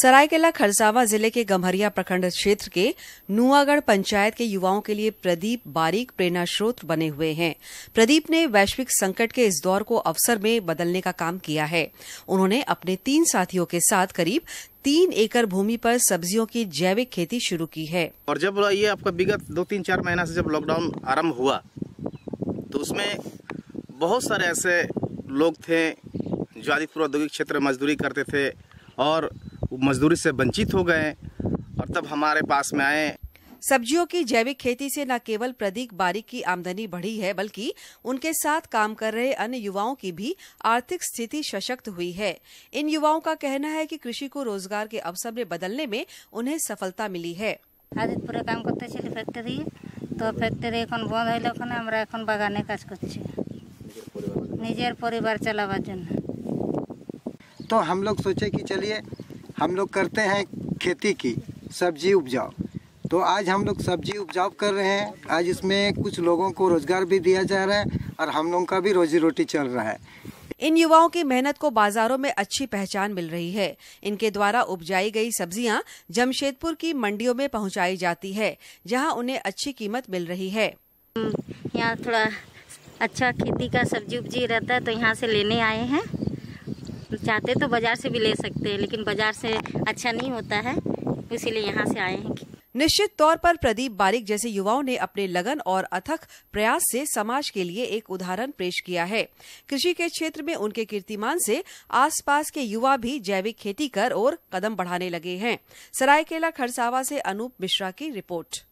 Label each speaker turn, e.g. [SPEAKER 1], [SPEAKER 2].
[SPEAKER 1] सरायकेला खरसावा जिले के गम्हरिया प्रखंड क्षेत्र के नुआगढ़ पंचायत के युवाओं के लिए प्रदीप बारीक प्रेरणा स्रोत बने हुए हैं प्रदीप ने वैश्विक संकट के इस दौर को अवसर में बदलने का काम किया है उन्होंने अपने तीन साथियों के साथ करीब तीन एकड़ भूमि पर सब्जियों की जैविक खेती शुरू की है
[SPEAKER 2] और जब ये आपका विगत दो तीन चार महीना से जब लॉकडाउन आरम्भ हुआ तो उसमें बहुत सारे ऐसे लोग थे जो आदित्यपुर प्रौद्योगिक क्षेत्र मजदूरी करते थे और मजदूरी से वंचित हो गए और तब हमारे पास में आए
[SPEAKER 1] सब्जियों की जैविक खेती से न केवल प्रदीप बारिक की आमदनी बढ़ी है बल्कि उनके साथ काम कर रहे अन्य युवाओं की भी आर्थिक स्थिति सशक्त हुई है इन युवाओं का कहना है कि कृषि को रोजगार के अवसर में बदलने में उन्हें सफलता मिली है आदितपुरे तो तो काम करते ছিল
[SPEAKER 3] ফ্যাক্টরি
[SPEAKER 4] तो हम लोग सोचे कि चलिए हम लोग करते हैं खेती की सब्जी उपजाओ तो आज हम लोग सब्जी उपजाऊ कर रहे हैं आज इसमें कुछ लोगों को रोजगार भी दिया जा रहा है और हम लोगों का भी रोजी रोटी चल रहा है
[SPEAKER 1] इन युवाओं की मेहनत को बाजारों में अच्छी पहचान मिल रही है इनके द्वारा उपजाई गई सब्जियां जमशेदपुर की मंडियों में पहुंचाई जाती है जहां उन्हें अच्छी कीमत मिल रही है हम्म, यहाँ थोड़ा अच्छा खेती का सब्जी उपजी
[SPEAKER 3] रहता है तो यहाँ से लेने आए हैं चाहते तो बाज़ार से भी ले सकते हैं लेकिन बाज़ार से अच्छा नहीं होता है
[SPEAKER 1] इसीलिए यहाँ से आए हैं निश्चित तौर पर प्रदीप बारिक जैसे युवाओं ने अपने लगन और अथक प्रयास से समाज के लिए एक उदाहरण पेश किया है कृषि के क्षेत्र में उनके कीर्तिमान से आसपास के युवा भी जैविक खेती कर और कदम बढ़ाने लगे हैं सरायकेला खरसावा से अनूप मिश्रा की रिपोर्ट